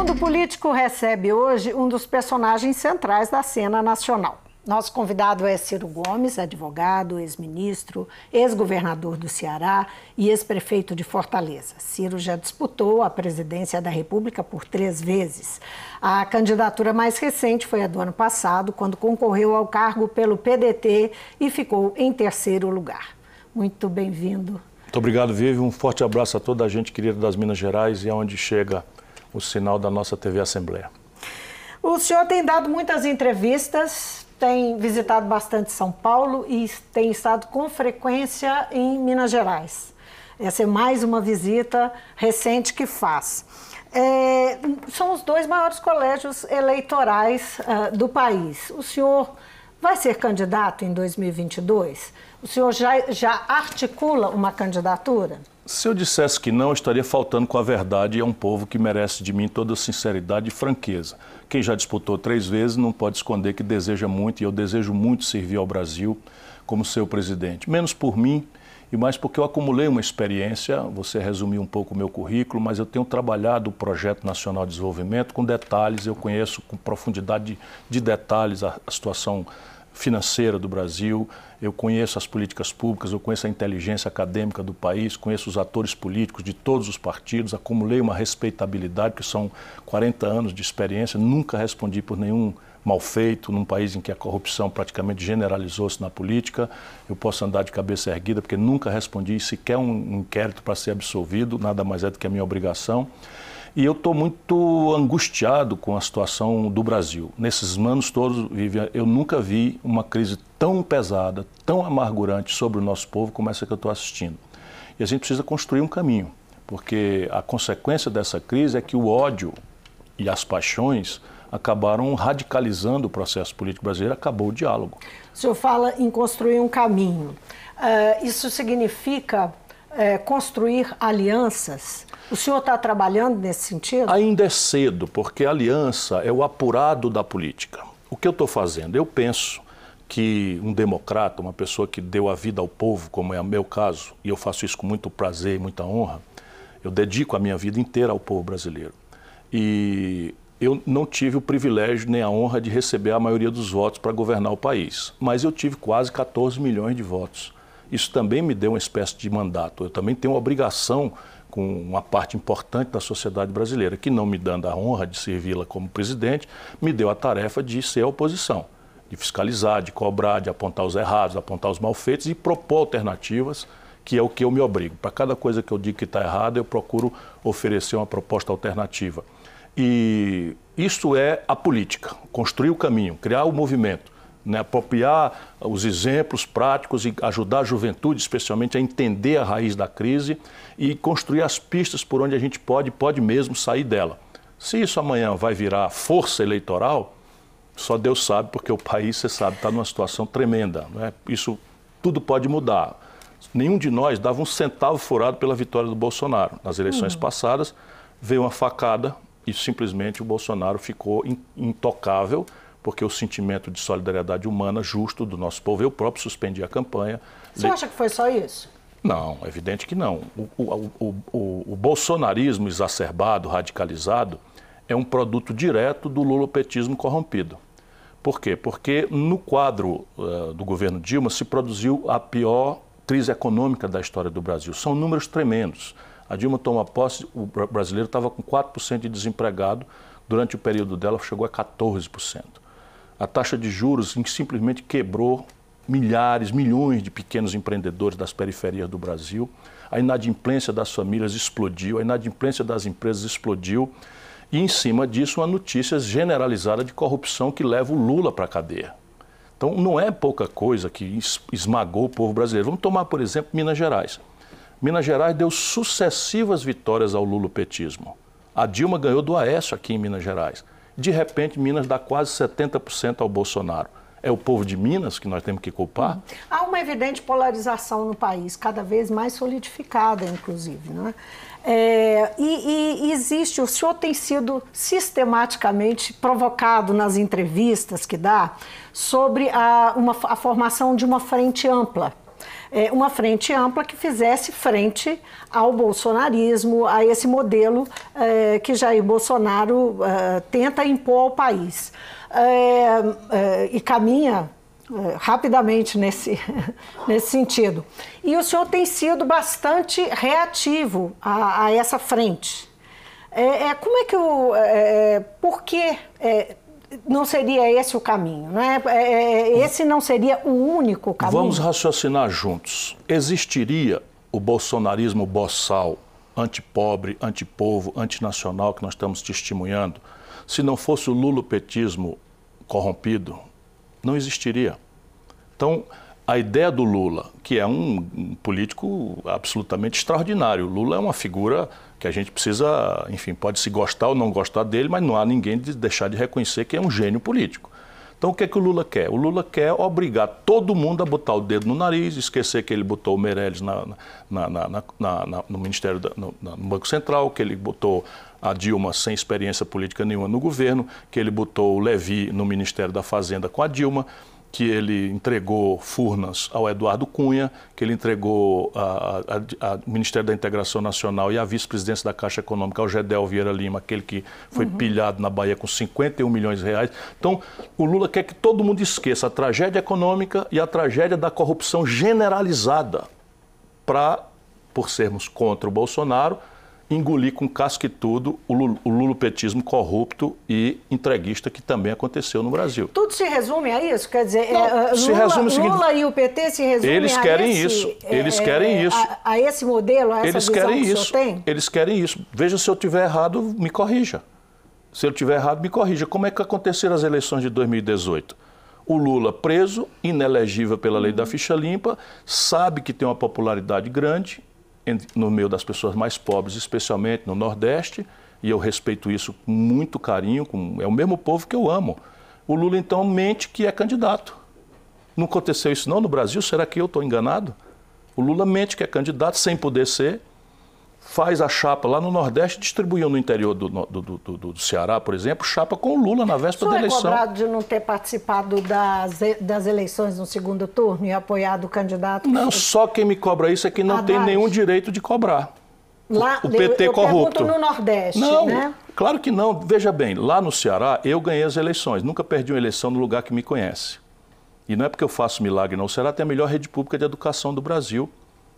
Mundo Político recebe hoje um dos personagens centrais da cena nacional. Nosso convidado é Ciro Gomes, advogado, ex-ministro, ex-governador do Ceará e ex-prefeito de Fortaleza. Ciro já disputou a presidência da República por três vezes. A candidatura mais recente foi a do ano passado, quando concorreu ao cargo pelo PDT e ficou em terceiro lugar. Muito bem-vindo. Muito obrigado, Vivi. Um forte abraço a toda a gente querida das Minas Gerais e aonde chega o sinal da nossa TV Assembleia. O senhor tem dado muitas entrevistas, tem visitado bastante São Paulo e tem estado com frequência em Minas Gerais. Essa é mais uma visita recente que faz. É, são os dois maiores colégios eleitorais uh, do país. O senhor vai ser candidato em 2022? O senhor já, já articula uma candidatura? Se eu dissesse que não, estaria faltando com a verdade e é um povo que merece de mim toda sinceridade e franqueza. Quem já disputou três vezes não pode esconder que deseja muito, e eu desejo muito servir ao Brasil como seu presidente. Menos por mim e mais porque eu acumulei uma experiência, você resumiu um pouco o meu currículo, mas eu tenho trabalhado o Projeto Nacional de Desenvolvimento com detalhes, eu conheço com profundidade de detalhes a situação financeira do Brasil, eu conheço as políticas públicas, eu conheço a inteligência acadêmica do país, conheço os atores políticos de todos os partidos, acumulei uma respeitabilidade, que são 40 anos de experiência, nunca respondi por nenhum mal feito, num país em que a corrupção praticamente generalizou-se na política. Eu posso andar de cabeça erguida, porque nunca respondi sequer um inquérito para ser absolvido, nada mais é do que a minha obrigação. E eu estou muito angustiado com a situação do Brasil. Nesses anos todos, Vivian, eu nunca vi uma crise tão pesada, tão amargurante sobre o nosso povo como essa que eu estou assistindo. E a gente precisa construir um caminho, porque a consequência dessa crise é que o ódio e as paixões acabaram radicalizando o processo político brasileiro, acabou o diálogo. O senhor fala em construir um caminho. Uh, isso significa uh, construir alianças o senhor está trabalhando nesse sentido? Ainda é cedo, porque a aliança é o apurado da política. O que eu estou fazendo? Eu penso que um democrata, uma pessoa que deu a vida ao povo, como é o meu caso, e eu faço isso com muito prazer e muita honra, eu dedico a minha vida inteira ao povo brasileiro. E eu não tive o privilégio nem a honra de receber a maioria dos votos para governar o país, mas eu tive quase 14 milhões de votos. Isso também me deu uma espécie de mandato. Eu também tenho a obrigação com uma parte importante da sociedade brasileira, que não me dando a honra de servi-la como presidente, me deu a tarefa de ser a oposição, de fiscalizar, de cobrar, de apontar os errados, apontar os malfeitos e propor alternativas, que é o que eu me obrigo. Para cada coisa que eu digo que está errada, eu procuro oferecer uma proposta alternativa. E isso é a política, construir o caminho, criar o movimento né, apropriar os exemplos práticos e ajudar a juventude, especialmente, a entender a raiz da crise e construir as pistas por onde a gente pode, pode mesmo sair dela. Se isso amanhã vai virar força eleitoral, só Deus sabe, porque o país, você sabe, está numa situação tremenda. Né? Isso tudo pode mudar. Nenhum de nós dava um centavo furado pela vitória do Bolsonaro. Nas eleições uhum. passadas, veio uma facada e simplesmente o Bolsonaro ficou intocável porque o sentimento de solidariedade humana justo do nosso povo, eu próprio suspendi a campanha. Você Le... acha que foi só isso? Não, é evidente que não. O, o, o, o, bolsonarismo exacerbado, radicalizado, é um produto direto do lulopetismo corrompido. Por quê? Porque no quadro uh, do governo Dilma se produziu a pior crise econômica da história do Brasil. São números tremendos. A Dilma toma posse, o brasileiro estava com 4% de desempregado, durante o período dela chegou a 14% a taxa de juros que simplesmente quebrou milhares, milhões de pequenos empreendedores das periferias do Brasil, a inadimplência das famílias explodiu, a inadimplência das empresas explodiu, e em cima disso uma notícia generalizada de corrupção que leva o Lula para a cadeia. Então não é pouca coisa que esmagou o povo brasileiro. Vamos tomar, por exemplo, Minas Gerais. Minas Gerais deu sucessivas vitórias ao lulopetismo. A Dilma ganhou do Aécio aqui em Minas Gerais de repente Minas dá quase 70% ao Bolsonaro. É o povo de Minas que nós temos que culpar? Há uma evidente polarização no país, cada vez mais solidificada, inclusive. Né? É, e, e, existe, o senhor tem sido sistematicamente provocado nas entrevistas que dá sobre a, uma, a formação de uma frente ampla é, uma frente ampla que fizesse frente ao bolsonarismo, a esse modelo é, que Jair Bolsonaro é, tenta impor ao país. É, é, e caminha é, rapidamente nesse, nesse sentido. E o senhor tem sido bastante reativo a, a essa frente. É, como é que o. É, por que é, não seria esse o caminho, né? Esse não seria o único caminho. Vamos raciocinar juntos. Existiria o bolsonarismo boçal, antipobre, antipovo, antinacional que nós estamos testemunhando, se não fosse o lulopetismo corrompido? Não existiria. Então, a ideia do Lula, que é um político absolutamente extraordinário. Lula é uma figura que a gente precisa, enfim, pode se gostar ou não gostar dele, mas não há ninguém de deixar de reconhecer que é um gênio político. Então o que é que o Lula quer? O Lula quer obrigar todo mundo a botar o dedo no nariz, esquecer que ele botou o Meirelles na, na, na, na no Ministério da, no, no Banco Central, que ele botou a Dilma sem experiência política nenhuma no governo, que ele botou o Levi no Ministério da Fazenda com a Dilma que ele entregou Furnas ao Eduardo Cunha, que ele entregou ao Ministério da Integração Nacional e à vice-presidência da Caixa Econômica, ao Gedel Vieira Lima, aquele que foi uhum. pilhado na Bahia com 51 milhões de reais. Então, o Lula quer que todo mundo esqueça a tragédia econômica e a tragédia da corrupção generalizada para, por sermos contra o Bolsonaro, engolir com casca e tudo o, lul lulupetismo corrupto e entreguista que também aconteceu no Brasil. Tudo se resume a isso? Quer dizer, Não, é, é se Lula, resume seguinte, Lula e o PT se resumem eles querem esse, isso, é, eles é, querem isso. A, a, esse modelo, a eles querem que isso. Eles querem isso. Veja se eu tiver errado, me corrija. Se eu tiver errado, me corrija. Como é que aconteceram as eleições de 2018? o Lula preso, inelegível pela lei da ficha limpa, sabe que tem uma popularidade grande, no meio das pessoas mais pobres, especialmente no Nordeste, e eu respeito isso com muito carinho, com, é o mesmo povo que eu amo. O Lula então mente que é candidato. Não aconteceu isso não no Brasil? Será que eu estou enganado? O Lula mente que é candidato sem poder ser, faz a chapa lá no Nordeste, distribuiu no interior do, do, do, do Ceará, por exemplo, chapa com o Lula na véspera da é eleição. é cobrado de não ter participado das, das eleições no segundo turno e apoiado o candidato? Não, só quem me cobra isso é quem não Haddad. tem nenhum direito de cobrar. Lá, o PT eu, eu corrupto. no Nordeste, não, né? Claro que não. Veja bem, lá no Ceará eu ganhei as eleições. Nunca perdi uma eleição no lugar que me conhece. E não é porque eu faço milagre, não. O Ceará tem a melhor rede pública de educação do Brasil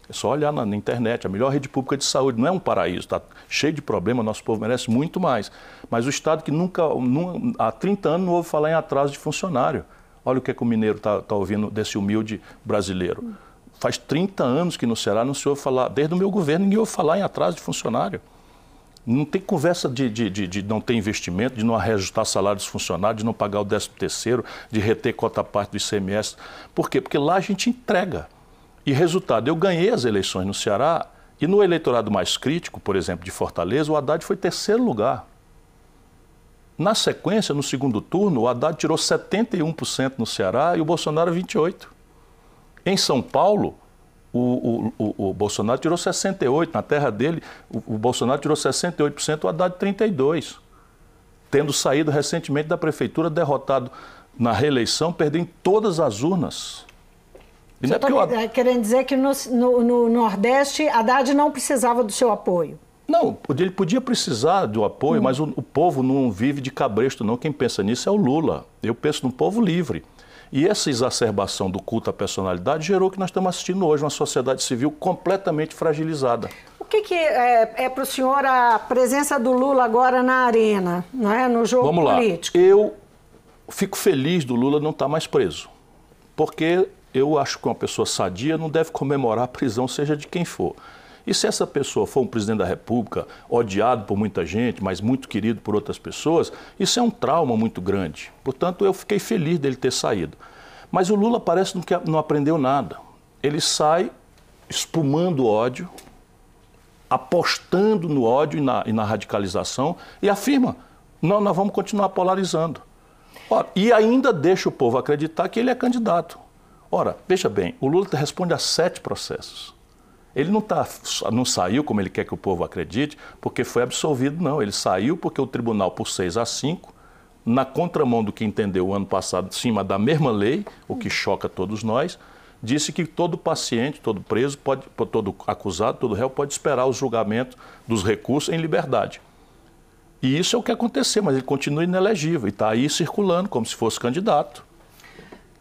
é só olhar na, na, internet, a melhor rede pública de saúde, não é um paraíso, está cheio de problemas, nosso povo merece muito mais. Mas o Estado que nunca, há 30 anos, não ouve falar em atraso de funcionário. Olha o que, é que o mineiro está tá ouvindo desse humilde brasileiro. Faz 30 anos que no Ceará não se ouve falar, desde o meu governo, ninguém ouve falar em atraso de funcionário. Não tem conversa de, de, de, de, não ter investimento, de não reajustar salários dos funcionários, de não pagar o 13 terceiro, de reter cota parte do ICMS. Por quê? Porque lá a gente entrega. E resultado, eu ganhei as eleições no Ceará e no eleitorado mais crítico, por exemplo, de Fortaleza, o Haddad foi terceiro lugar. Na sequência, no segundo turno, o Haddad tirou 71% no Ceará e o Bolsonaro 28%. Em São Paulo, o, o, o, o Bolsonaro tirou 68%, na terra dele, o, Bolsonaro tirou 68%, o Haddad 32%. Tendo saído recentemente da prefeitura, derrotado na reeleição, perdeu em todas as urnas. Você está eu... É, querendo dizer que no, no, no Nordeste, Haddad não precisava do seu apoio? Não, ele podia precisar do apoio, hum. mas o, o, povo não vive de cabresto, não. Quem pensa nisso é o Lula. Eu penso no povo livre. E essa exacerbação do culto à personalidade gerou o que nós estamos assistindo hoje, uma sociedade civil completamente fragilizada. O que, que é, é para o senhor a presença do Lula agora na arena, não é? no jogo Vamos político? Vamos lá. Eu fico feliz do Lula não estar tá mais preso, porque eu acho que uma pessoa sadia não deve comemorar a prisão, seja de quem for. E se essa pessoa for um presidente da República, odiado por muita gente, mas muito querido por outras pessoas, isso é um trauma muito grande. Portanto, eu fiquei feliz dele ter saído. Mas o Lula parece que não aprendeu nada. Ele sai espumando ódio, apostando no ódio e na, e na radicalização e afirma: não, nós vamos continuar polarizando. Ora, e ainda deixa o povo acreditar que ele é candidato. Ora, veja bem, o Lula responde a sete processos. Ele não, tá, não saiu como ele quer que o povo acredite, porque foi absolvido, não. Ele saiu porque o tribunal, por 6 a 5, na contramão do que entendeu o ano passado, em cima da mesma lei, o que choca todos nós, disse que todo paciente, todo preso, pode, todo acusado, todo réu pode esperar o julgamento dos recursos em liberdade. E isso é o que aconteceu, mas ele continua inelegível e está aí circulando como se fosse candidato.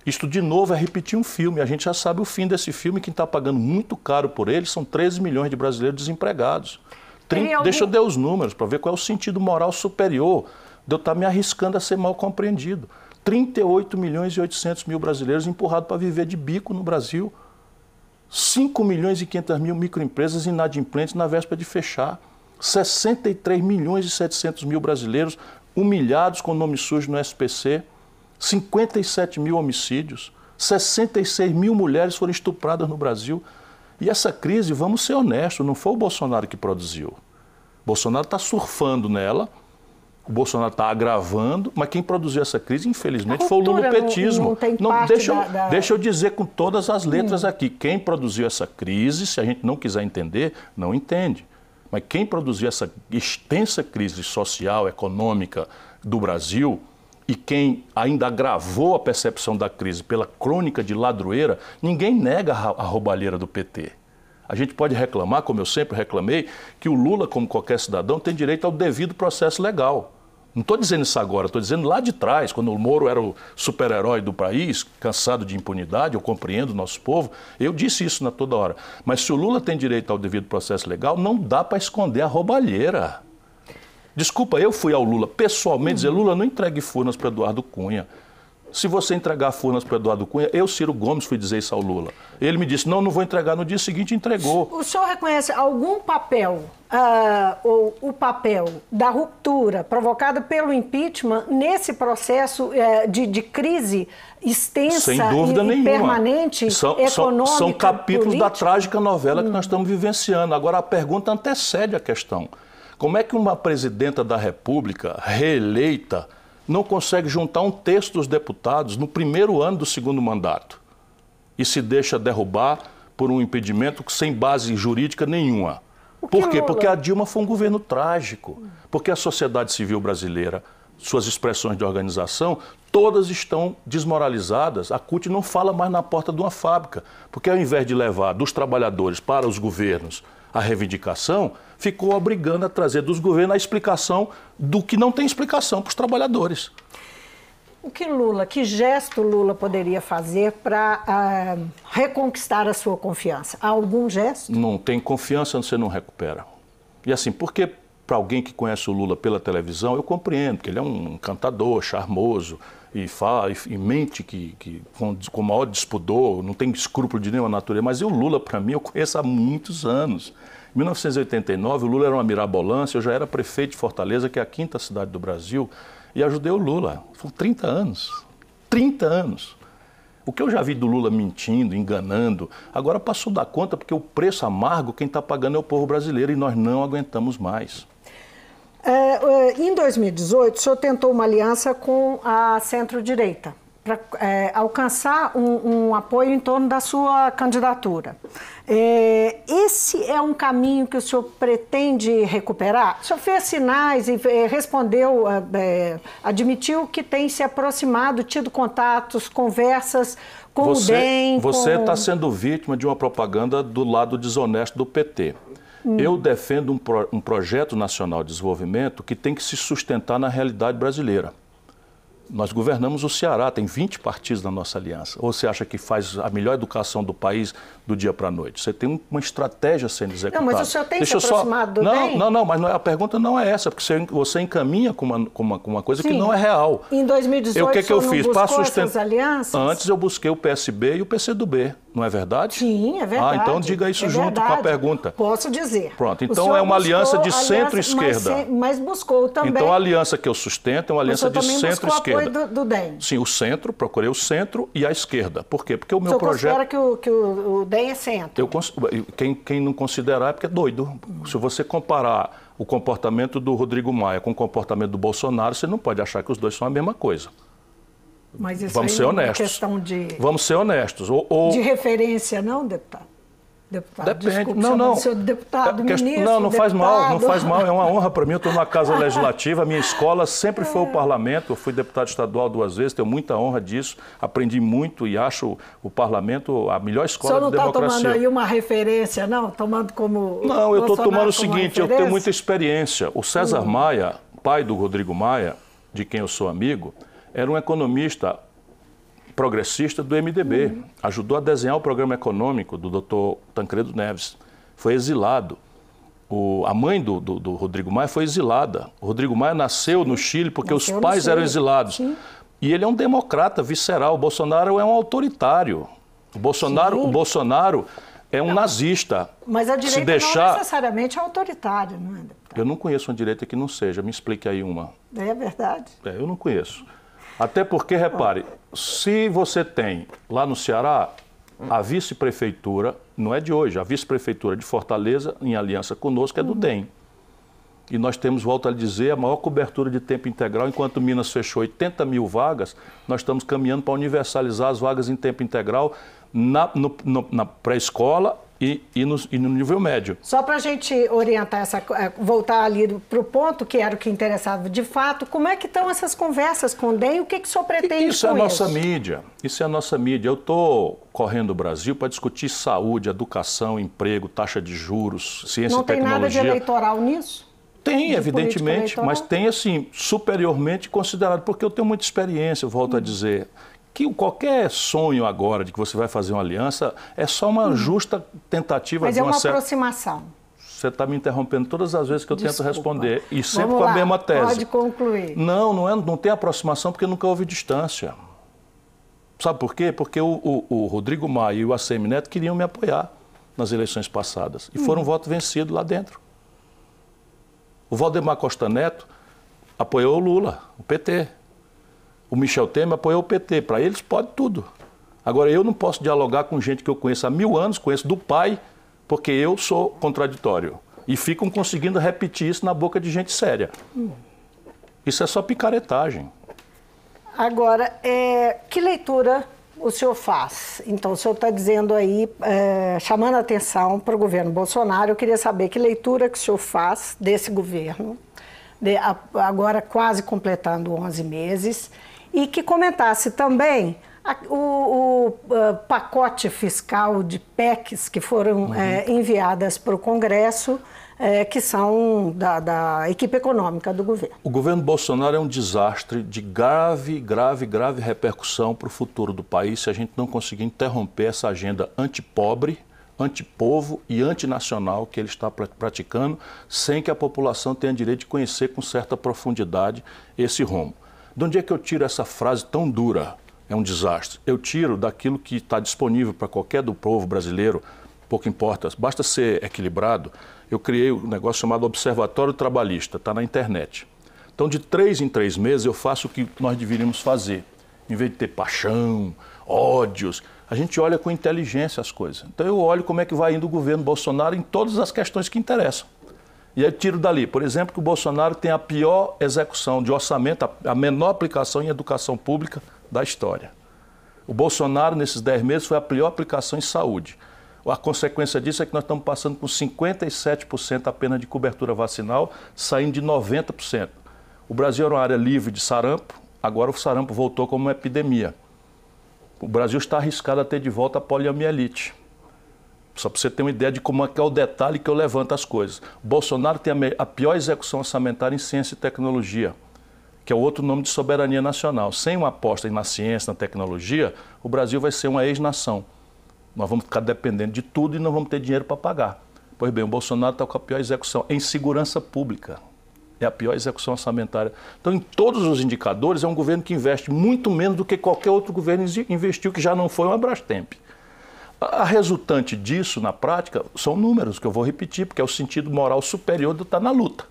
Isto, de novo, é repetir um filme. A gente já sabe o fim desse filme. Quem está pagando muito caro por ele são 13 milhões de brasileiros desempregados. algum... Deixa eu dar os números para ver qual é o sentido moral superior de eu estar tá me arriscando a ser mal compreendido. 38 milhões e 800 mil brasileiros empurrados para viver de bico no Brasil. 5 milhões e 500 mil microempresas inadimplentes na véspera de fechar. 63 milhões e 700 mil brasileiros humilhados com nome sujo no SPC. 57 mil homicídios, 66 mil mulheres foram estupradas no Brasil. E essa crise, vamos ser honestos, não foi o Bolsonaro que produziu. Bolsonaro está surfando nela, o Bolsonaro está agravando, mas quem produziu essa crise, infelizmente, foi o lunopetismo. Não, não, não deixa, da, da... deixa eu dizer com todas as letras hum. aqui, quem produziu essa crise, se a gente não quiser entender, não entende. Mas quem produziu essa extensa crise social, econômica do Brasil, e quem ainda agravou a percepção da crise pela crônica de ladroeira, ninguém nega a roubalheira do PT. A gente pode reclamar, como eu sempre reclamei, que o Lula, como qualquer cidadão, tem direito ao devido processo legal. Não estou dizendo isso agora, estou dizendo lá de trás, quando o Moro era o super-herói do país, cansado de impunidade, eu compreendo o nosso povo, eu disse isso na toda hora. Mas se o Lula tem direito ao devido processo legal, não dá para esconder a roubalheira. Desculpa, eu fui ao Lula pessoalmente uhum. dizer: Lula, não entregue Furnas para Eduardo Cunha. Se você entregar Furnas para Eduardo Cunha, eu, Ciro Gomes, fui dizer isso ao Lula. Ele me disse: não, não vou entregar. No dia seguinte, entregou. O senhor reconhece algum papel, uh, ou o papel da ruptura provocada pelo impeachment nesse processo uh, de, de, crise extensa Sem dúvida e, nenhuma. permanente, são, econômica? São, capítulos política? da trágica novela que nós hum. estamos vivenciando. Agora, a pergunta antecede a questão. Como é que uma presidenta da República reeleita não consegue juntar um terço dos deputados no primeiro ano do segundo mandato e se deixa derrubar por um impedimento sem base jurídica nenhuma? Por quê? Porque a Dilma foi um governo trágico. Porque a sociedade civil brasileira, suas expressões de organização, todas estão desmoralizadas. A CUT não fala mais na porta de uma fábrica, porque ao invés de levar dos trabalhadores para os governos a reivindicação, ficou obrigando a trazer dos governos a explicação do que não tem explicação para os trabalhadores. O que Lula, que gesto Lula poderia fazer para uh, reconquistar a sua confiança? Há algum gesto? Não tem confiança, você não recupera. E assim, porque para alguém que conhece o Lula pela televisão, eu compreendo, porque ele é um cantador, charmoso, e fala e, mente que, que com, com maior despudor, não tem escrúpulo de nenhuma natureza. Mas o Lula, para mim, eu conheço há muitos anos. Em 1989, o Lula era uma mirabolância, eu já era prefeito de Fortaleza, que é a quinta cidade do Brasil, e ajudei o Lula. Foram 30 anos. 30 anos. O que eu já vi do Lula mentindo, enganando, agora passou da conta porque o preço amargo quem está pagando é o povo brasileiro e nós não aguentamos mais. É, é, em 2018, o senhor tentou uma aliança com a centro-direita para é, alcançar um, um, apoio em torno da sua candidatura. É, esse é um caminho que o senhor pretende recuperar? O senhor fez sinais e é, respondeu, é, admitiu que tem se aproximado, tido contatos, conversas com você, o DEM. Você está com... Tá sendo vítima de uma propaganda do lado desonesto do PT. Eu defendo um, pro, um projeto nacional de desenvolvimento que tem que se sustentar na realidade brasileira. Nós governamos o Ceará, tem 20 partidos na nossa aliança. Ou você acha que faz a melhor educação do país do dia para a noite? Você tem uma estratégia sendo executada. Não, mas o senhor tem Deixa se aproximado só... não, bem? Não, não, mas não é, a pergunta não é essa, porque você, encaminha com uma, com uma, com uma coisa Sim. que não é real. Em 2018, eu, que, é que eu fiz? Antes eu busquei o PSB e o PCdoB. Não é verdade? Sim, é ah, verdade. Ah, então diga isso é junto verdade. com a pergunta. Posso dizer. Pronto, então é uma aliança de centro-esquerda. Mas, mas, buscou também. Então a aliança que eu sustento é uma aliança de centro-esquerda. apoio do, do DEM. Sim, o centro, procurei o centro e a esquerda. Por quê? Porque o meu projeto. projeto. considera que o, que o, o DEM é centro? Eu, quem, quem não considerar é porque é doido. Se você comparar o comportamento do Rodrigo Maia com o comportamento do Bolsonaro, você não pode achar que os dois são a mesma coisa. Mas isso Vamos ser é honestos. É questão de. Vamos ser honestos. Ou, ou... De referência, não, deputado? Deputado, Depende. Desculpa, não, não. Seu deputado, que... ministro, não, não deputado. faz mal, não faz mal. É uma honra para mim. Eu estou numa Casa Legislativa. A minha escola sempre foi o é. parlamento. Eu fui deputado estadual duas vezes. Tenho muita honra disso. Aprendi muito e acho o parlamento a melhor escola de tá democracia. O não está tomando aí uma referência, não? Tomando como. Não, eu estou tomando o seguinte: eu tenho muita experiência. O César hum. Maia, pai do Rodrigo Maia, de quem eu sou amigo, era um economista progressista do MDB. Uhum. Ajudou a desenhar o programa econômico do doutor Tancredo Neves. Foi exilado. O, a mãe do, do, do, Rodrigo Maia foi exilada. O Rodrigo Maia nasceu no Chile porque nasceu os pais eram exilados. Sim. E ele é um democrata visceral. O Bolsonaro é um autoritário. O Bolsonaro, o Bolsonaro é um não, nazista. Mas a direita Se deixar... não necessariamente é autoritária, não é? Eu não conheço uma direita que não seja. Me explique aí uma. É verdade. É, eu não conheço. Até porque, repare, se você tem lá no Ceará a vice-prefeitura, não é de hoje, a vice-prefeitura de Fortaleza, em aliança conosco, é do uhum. DEM. E nós temos, volto a dizer, a maior cobertura de tempo integral. Enquanto Minas fechou 80 mil vagas, nós estamos caminhando para universalizar as vagas em tempo integral na, na pré-escola e, e, no, e no nível médio. Só para a gente orientar essa, é, voltar ali para o ponto que era o que interessava de fato, como é que estão essas conversas com o DEM? O que, que o senhor pretende isso? Isso é a nossa isso? mídia. Isso é a nossa mídia. Eu estou correndo o Brasil para discutir saúde, educação, emprego, taxa de juros, ciência Não e tecnologia. Não tem nada de eleitoral nisso? Tem, evidentemente, mas tem assim, superiormente considerado, porque eu tenho muita experiência, volto a dizer que qualquer sonho agora de que você vai fazer uma aliança é só uma hum. justa tentativa Mas de é uma, é uma certa... aproximação você está me interrompendo todas as vezes que eu Desculpa. tento responder. E sempre Vamos com a lá. mesma tese. Pode concluir. Não, não, é, não tem aproximação porque nunca houve distância. Sabe por quê? Porque o, o, o Rodrigo Maia e o ACM Neto queriam me apoiar nas eleições passadas. E hum. foram um voto vencido lá dentro. O Valdemar Costa Neto apoiou o Lula, o PT o Michel Temer apoiou o PT. Para eles, pode tudo. Agora, eu não posso dialogar com gente que eu conheço há mil anos, conheço do pai, porque eu sou contraditório. E ficam conseguindo repetir isso na boca de gente séria. Isso é só picaretagem. Agora, é, que leitura o senhor faz? Então, o senhor está dizendo aí, é, chamando a atenção para o governo Bolsonaro, eu queria saber que leitura que o senhor faz desse governo, de, a, agora quase completando 11 meses, e que comentasse também a, o, o ah, pacote fiscal de PECs que foram uhum. é, enviadas para o Congresso, é, que são da, da, equipe econômica do governo. O governo Bolsonaro é um desastre de grave, grave, grave repercussão para o futuro do país se a gente não conseguir interromper essa agenda antipobre, antipovo e antinacional que ele está praticando, sem que a população tenha direito de conhecer com certa profundidade esse rumo. De onde é que eu tiro essa frase tão dura? É um desastre. Eu tiro daquilo que está disponível para qualquer do povo brasileiro, pouco importa, basta ser equilibrado. Eu criei um negócio chamado Observatório Trabalhista, está na internet. Então, de três em três meses, eu faço o que nós deveríamos fazer. Em vez de ter paixão, ódios, a gente olha com inteligência as coisas. Então, eu olho como é que vai indo o governo Bolsonaro em todas as questões que interessam. E aí tiro dali, por exemplo, que o Bolsonaro tem a pior execução de orçamento, a menor aplicação em educação pública da história. O Bolsonaro, nesses 10 meses, foi a pior aplicação em saúde. A consequência disso é que nós estamos passando com 57% apenas de cobertura vacinal, saindo de 90%. O Brasil era uma área livre de sarampo, agora o sarampo voltou como uma epidemia. O Brasil está arriscado a ter de volta a poliomielite. Só para você ter uma ideia de como é que é o detalhe que eu levanto as coisas. Bolsonaro tem a, pior execução orçamentária em ciência e tecnologia, que é outro nome de soberania nacional. Sem uma aposta na ciência, na tecnologia, o Brasil vai ser uma ex-nação. Nós vamos ficar dependendo de tudo e não vamos ter dinheiro para pagar. Pois bem, o Bolsonaro está com a pior execução em segurança pública. É a pior execução orçamentária. Então, em todos os indicadores, é um governo que investe muito menos do que qualquer outro governo investiu, que já não foi uma Brastemp. A resultante disso, na prática, são números que eu vou repetir, porque é o sentido moral superior do estar tá na luta.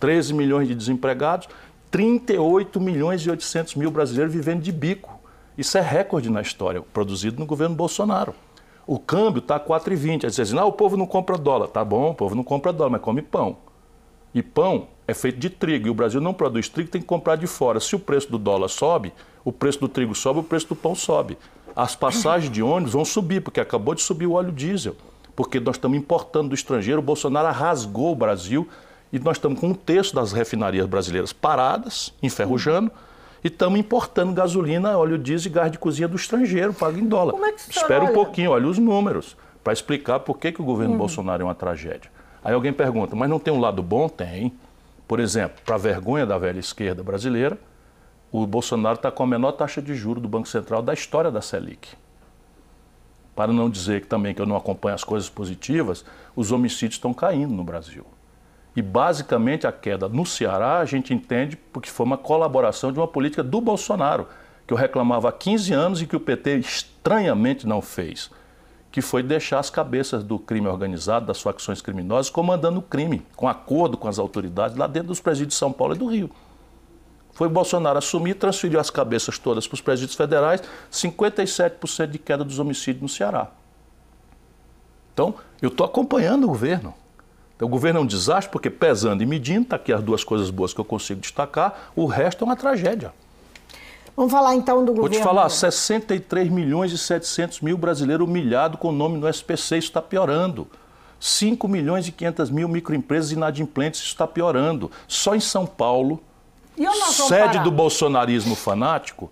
13 milhões de desempregados, 38 milhões e 800 mil brasileiros vivendo de bico. Isso é recorde na história, produzido no governo Bolsonaro. O câmbio está 4,20. Aí vezes, ah, o povo não compra dólar. Tá bom, o povo não compra dólar, mas come pão. E pão é feito de trigo, e o Brasil não produz trigo, tem que comprar de fora. Se o preço do dólar sobe, o preço do trigo sobe, o preço do pão sobe as passagens de ônibus vão subir, porque acabou de subir o óleo diesel. Porque nós estamos importando do estrangeiro, o Bolsonaro rasgou o Brasil e nós estamos com um terço das refinarias brasileiras paradas, enferrujando, e estamos importando gasolina, óleo diesel e gás de cozinha do estrangeiro, pago em dólar. Como é que Espera um pouquinho, olha os números, para explicar por que, que o governo hum. Bolsonaro é uma tragédia. Aí alguém pergunta, mas não tem um lado bom? Tem. Por exemplo, para a vergonha da velha esquerda brasileira, o Bolsonaro está com a menor taxa de juro do Banco Central da história da Selic. Para não dizer que também que eu não acompanho as coisas positivas, os homicídios estão caindo no Brasil. E basicamente a queda no Ceará a gente entende porque foi uma colaboração de uma política do Bolsonaro, que eu reclamava há 15 anos e que o PT estranhamente não fez, que foi deixar as cabeças do crime organizado, das facções criminosas, comandando o crime, com acordo com as autoridades lá dentro dos presídios de São Paulo e do Rio. Foi Bolsonaro assumir, transferiu as cabeças todas para os presídios federais, 57% de queda dos homicídios no Ceará. Então, eu estou acompanhando o governo. Então, o governo é um desastre porque, pesando e medindo, está aqui as duas coisas boas que eu consigo destacar, o resto é uma tragédia. Vamos falar então do governo. Vou te falar, 63 milhões e 700 mil brasileiros humilhados com o nome no SPC, isso está piorando. 5 milhões e 500 mil microempresas inadimplentes, isso está piorando. Só em São Paulo, sede do bolsonarismo fanático,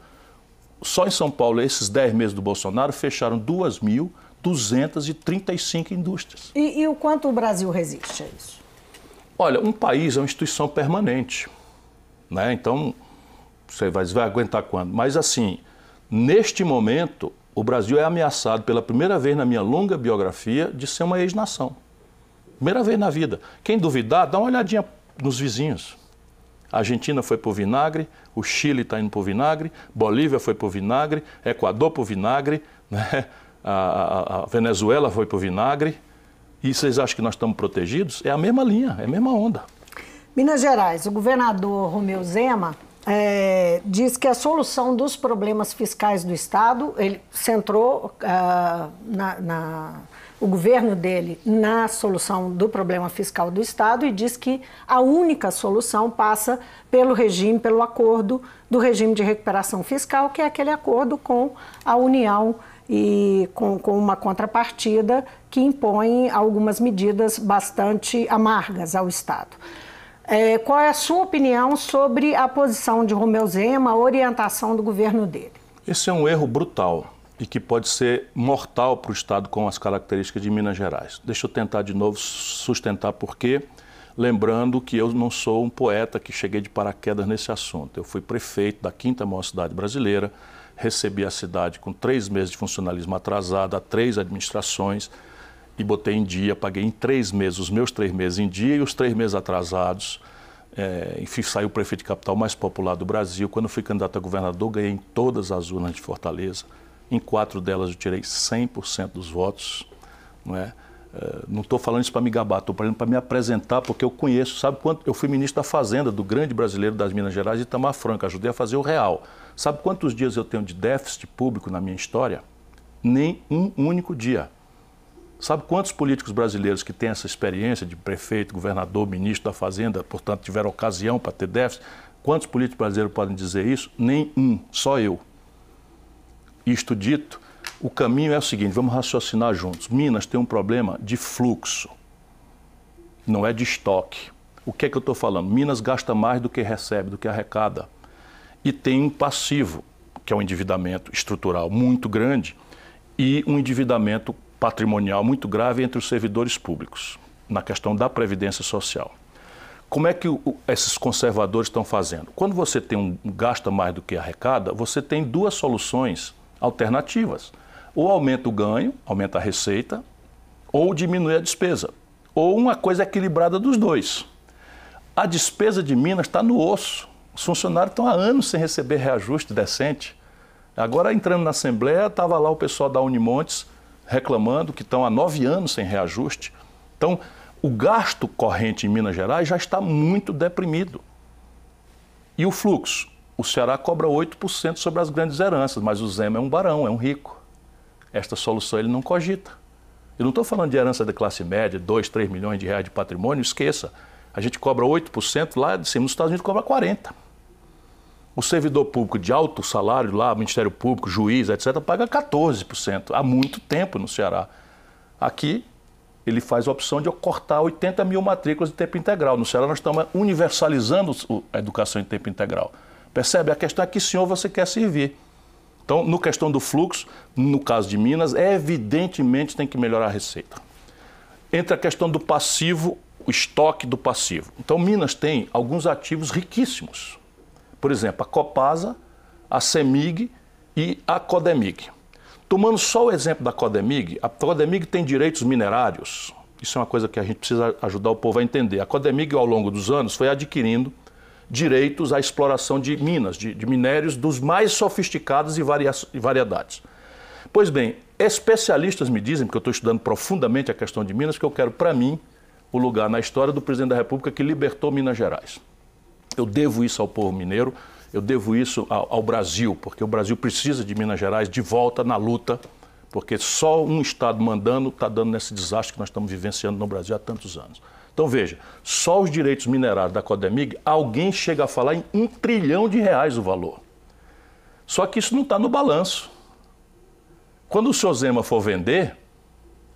só em São Paulo, esses 10 meses do Bolsonaro, fecharam 2.235 indústrias. E, e o quanto o Brasil resiste a isso? Olha, um país é uma instituição permanente. Né? Então, você vai, vai aguentar quando? Mas, assim, neste momento, o Brasil é ameaçado pela primeira vez na minha longa biografia de ser uma ex-nação. Primeira vez na vida. Quem duvidar, dá uma olhadinha nos vizinhos. A Argentina foi para o vinagre, o Chile está indo para o vinagre, Bolívia foi para o vinagre, Equador para o vinagre, né? a, a, a Venezuela foi para o vinagre. E vocês acham que nós estamos protegidos? É a mesma linha, é a mesma onda. Minas Gerais, o governador Romeu Zema é, diz que a solução dos problemas fiscais do Estado, ele centrou uh, na, na o governo dele na solução do problema fiscal do Estado e diz que a única solução passa pelo regime, pelo acordo do regime de recuperação fiscal, que é aquele acordo com a União e com, com uma contrapartida que impõe algumas medidas bastante amargas ao Estado. É, qual é a sua opinião sobre a posição de Romeu Zema, a orientação do governo dele? Esse é um erro brutal e que pode ser mortal para o Estado com as características de Minas Gerais. Deixa eu tentar de novo sustentar por quê, lembrando que eu não sou um poeta que cheguei de paraquedas nesse assunto. Eu fui prefeito da quinta maior cidade brasileira, recebi a cidade com três meses de funcionalismo atrasado, três administrações, e botei em dia, paguei em três meses, os meus três meses em dia e os três meses atrasados. É, enfim, saí o prefeito de capital mais popular do Brasil. Quando fui candidato a governador, ganhei em todas as urnas de Fortaleza em quatro delas eu tirei 100% dos votos. Não é? Eh, não estou falando isso para me gabar, estou falando para me apresentar, porque eu conheço, sabe quanto? Eu fui ministro da Fazenda do grande brasileiro das Minas Gerais, Itamar Franca, ajudei a fazer o real. Sabe quantos dias eu tenho de déficit público na minha história? Nem um único dia. Sabe quantos políticos brasileiros que têm essa experiência de prefeito, governador, ministro da Fazenda, portanto, tiveram ocasião para ter déficit? Quantos políticos brasileiros podem dizer isso? Nem um, só eu isto dito, o caminho é o seguinte: vamos raciocinar juntos. Minas tem um problema de fluxo, não é de estoque. O que é que eu estou falando? Minas gasta mais do que recebe, do que arrecada. E tem um passivo, que é um endividamento estrutural muito grande, e um endividamento patrimonial muito grave entre os servidores públicos, na questão da previdência social. Como é que esses conservadores estão fazendo? Quando você tem um gasta mais do que arrecada, você tem duas soluções alternativas. Ou aumenta o ganho, aumenta a receita, ou diminui a despesa. Ou uma coisa equilibrada dos dois. A despesa de Minas está no osso. Os funcionários estão há anos sem receber reajuste decente. Agora, entrando na Assembleia, estava lá o pessoal da Unimontes reclamando que estão há nove anos sem reajuste. Então, o gasto corrente em Minas Gerais já está muito deprimido. E o fluxo? o Ceará cobra 8% sobre as grandes heranças, mas o Zema é um barão, é um rico. Esta solução ele não cogita. Eu não estou falando de herança da classe média, 2, 3 milhões de reais de patrimônio, esqueça. A gente cobra 8%, lá de cima nos Estados Unidos cobra 40%. O servidor público de alto salário lá, Ministério Público, juiz, etc., paga 14%. Há muito tempo no Ceará. Aqui, ele faz a opção de cortar 80 mil matrículas de tempo integral. No Ceará, nós estamos universalizando a educação em tempo integral. Percebe? A questão é que senhor você quer servir. Então, no questão do fluxo, no caso de Minas, evidentemente tem que melhorar a receita. Entra a questão do passivo, o estoque do passivo. Então, Minas tem alguns ativos riquíssimos. Por exemplo, a Copasa, a Semig e a Codemig. Tomando só o exemplo da Codemig, a Codemig tem direitos minerários. Isso é uma coisa que a gente precisa ajudar o povo a entender. A Codemig, ao longo dos anos, foi adquirindo direitos à exploração de minas, de, de minérios dos mais sofisticados e, varia, e variedades. Pois bem, especialistas me dizem, porque eu estou estudando profundamente a questão de Minas, que eu quero para mim o lugar na história do presidente da República que libertou Minas Gerais. Eu devo isso ao povo mineiro, eu devo isso ao, ao Brasil, porque o Brasil precisa de Minas Gerais de volta na luta, porque só um Estado mandando está dando nesse desastre que nós estamos vivenciando no Brasil há tantos anos. Então veja, só os direitos minerários da Codemig, alguém chega a falar em um trilhão de reais o valor. Só que isso não está no balanço. Quando o seu Zema for vender,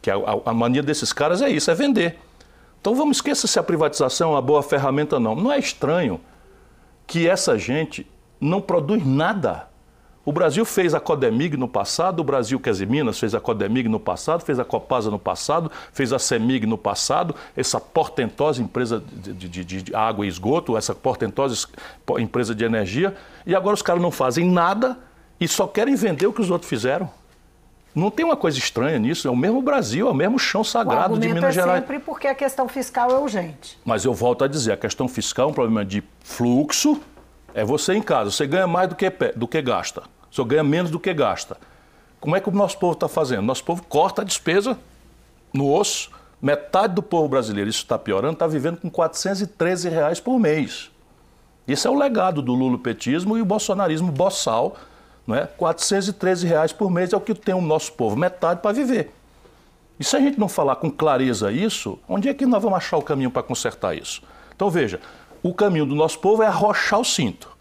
que é a, a, mania desses caras é isso, é vender. Então vamos esquecer se a privatização é uma boa ferramenta ou não. Não é estranho que essa gente não produz nada. O Brasil fez a Codemig no passado, o Brasil, quer dizer, Minas, fez a Codemig no passado, fez a Copasa no passado, fez a Semig no passado, essa portentosa empresa de, de, de, de água e esgoto, essa portentosa empresa de energia, e agora os caras não fazem nada e só querem vender o que os outros fizeram. Não tem uma coisa estranha nisso, é o mesmo Brasil, é o mesmo chão sagrado o de Minas é Gerais. sempre porque a questão fiscal é urgente. Mas eu volto a dizer, a questão fiscal é um problema de fluxo, é você em casa, você ganha mais do que, do que gasta. Só ganha menos do que gasta. Como é que o nosso povo está fazendo? Nosso povo corta a despesa no osso. Metade do povo brasileiro, isso está piorando, está vivendo com 413 reais por mês. Isso é o legado do lulopetismo e o bolsonarismo boçal. Não é? 413 reais por mês é o que tem o nosso povo, metade para viver. E se a gente não falar com clareza isso, onde é que nós vamos achar o caminho para consertar isso? Então veja, o caminho do nosso povo é arrochar o cinto.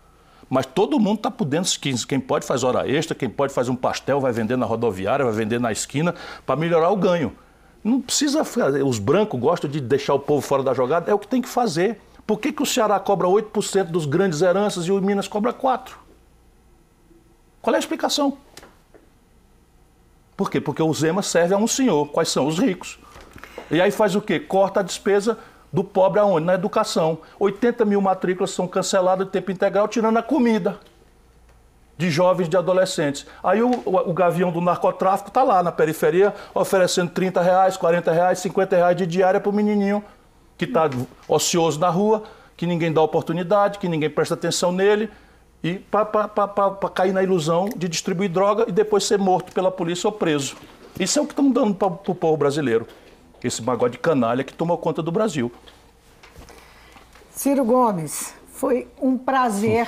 Mas todo mundo está por dentro dos 15. Quem pode faz hora extra, quem pode faz um pastel, vai vender na rodoviária, vai vender na esquina, para melhorar o ganho. Não precisa fazer. Os brancos gostam de deixar o povo fora da jogada, é o que tem que fazer. Por que, que o Ceará cobra 8% dos grandes heranças e o Minas cobra 4%? Qual é a explicação? Por quê? Porque o Zema serve a um senhor. Quais são? Os ricos. E aí faz o quê? Corta a despesa do pobre aonde? Na educação. 80 mil matrículas são canceladas de tempo integral, tirando a comida de jovens, de adolescentes. Aí o, o, gavião do narcotráfico está lá na periferia oferecendo 30 reais, 40 reais, 50 reais de diária para o menininho que está ocioso na rua, que ninguém dá oportunidade, que ninguém presta atenção nele, e para cair na ilusão de distribuir droga e depois ser morto pela polícia ou preso. Isso é o que estamos dando para o povo brasileiro esse bagulho de canalha que tomou conta do Brasil. Ciro Gomes, foi um prazer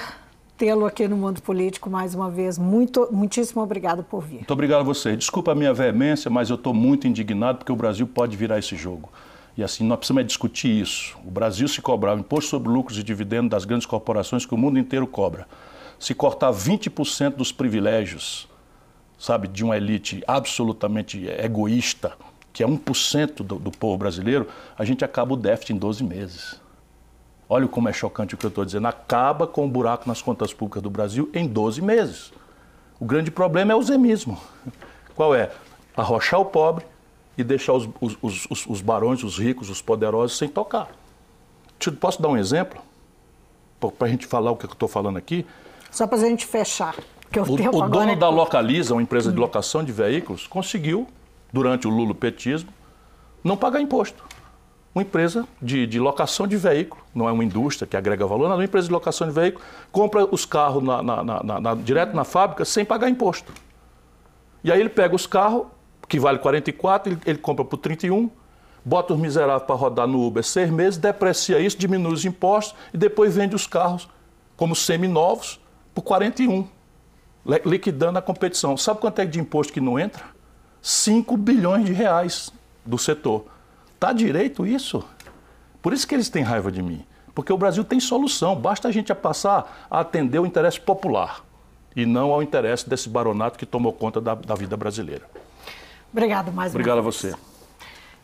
tê-lo aqui no Mundo Político mais uma vez. Muito, muitíssimo obrigado por vir. Muito obrigado a você. Desculpa a minha veemência, mas eu estou muito indignado porque o Brasil pode virar esse jogo. E assim, nós precisamos é discutir isso. O Brasil se o imposto sobre lucros e dividendos das grandes corporações que o mundo inteiro cobra. Se cortar 20% dos privilégios, sabe, de uma elite absolutamente egoísta, que é 1% do, do povo brasileiro, a gente acaba o déficit em 12 meses. Olha como é chocante o que eu estou dizendo. Acaba com o buraco nas contas públicas do Brasil em 12 meses. O grande problema é o zemismo. Qual é? Arrochar o pobre e deixar os, os, os, os barões, os ricos, os poderosos sem tocar. posso dar um exemplo? Para a gente falar o que eu estou falando aqui? Só para a gente fechar. o, o dono é... da Localiza, uma empresa de hum. locação de veículos, conseguiu durante o lulopetismo, não pagar imposto. Uma empresa de, de, locação de veículo, não é uma indústria que agrega valor, não é uma empresa de locação de veículo, compra os carros na, na, na, direto na fábrica sem pagar imposto. E aí ele pega os carros, que vale 44, ele, ele compra por 31, bota os miseráveis para rodar no Uber seis meses, deprecia isso, diminui os impostos e depois vende os carros como semi-novos por 41, liquidando a competição. Sabe quanto é de imposto que não entra? 5 bilhões de reais do setor. Tá direito isso? Por isso que eles têm raiva de mim. Porque o Brasil tem solução, basta a gente passar a atender o interesse popular e não ao interesse desse baronato que tomou conta da, da vida brasileira. Obrigado mais Obrigado uma vez. a você.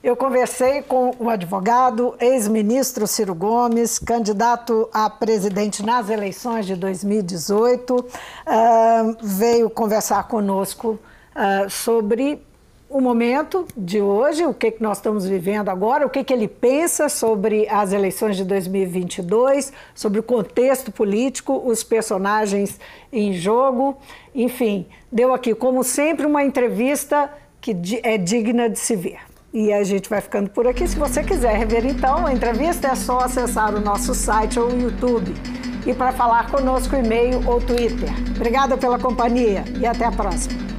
Eu conversei com o advogado, ex-ministro Ciro Gomes, candidato a presidente nas eleições de 2018, uh, ah, veio conversar conosco uh, sobre o momento de hoje, o que, que nós estamos vivendo agora, o que, que ele pensa sobre as eleições de 2022, sobre o contexto político, os personagens em jogo. Enfim, deu aqui, como sempre, uma entrevista que é digna de se ver. E a gente vai ficando por aqui. Se você quiser rever então a entrevista, é só acessar o nosso site ou o YouTube. E para falar conosco, e-mail ou Twitter. Obrigada pela companhia e até a próxima.